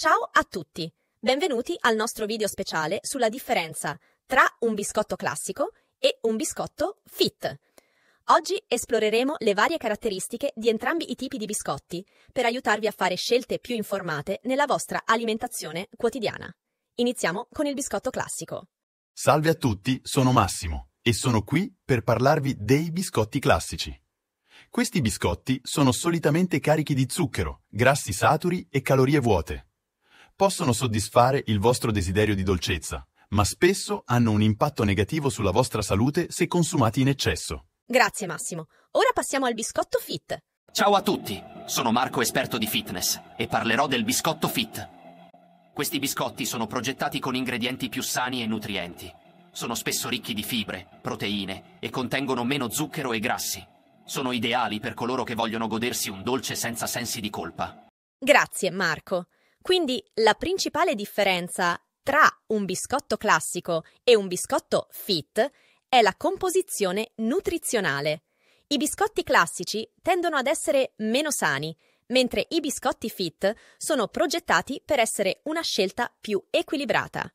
Ciao a tutti! Benvenuti al nostro video speciale sulla differenza tra un biscotto classico e un biscotto fit. Oggi esploreremo le varie caratteristiche di entrambi i tipi di biscotti per aiutarvi a fare scelte più informate nella vostra alimentazione quotidiana. Iniziamo con il biscotto classico. Salve a tutti, sono Massimo e sono qui per parlarvi dei biscotti classici. Questi biscotti sono solitamente carichi di zucchero, grassi saturi e calorie vuote possono soddisfare il vostro desiderio di dolcezza, ma spesso hanno un impatto negativo sulla vostra salute se consumati in eccesso. Grazie Massimo. Ora passiamo al biscotto Fit. Ciao a tutti, sono Marco esperto di fitness e parlerò del biscotto Fit. Questi biscotti sono progettati con ingredienti più sani e nutrienti. Sono spesso ricchi di fibre, proteine e contengono meno zucchero e grassi. Sono ideali per coloro che vogliono godersi un dolce senza sensi di colpa. Grazie Marco. Quindi la principale differenza tra un biscotto classico e un biscotto fit è la composizione nutrizionale. I biscotti classici tendono ad essere meno sani, mentre i biscotti fit sono progettati per essere una scelta più equilibrata.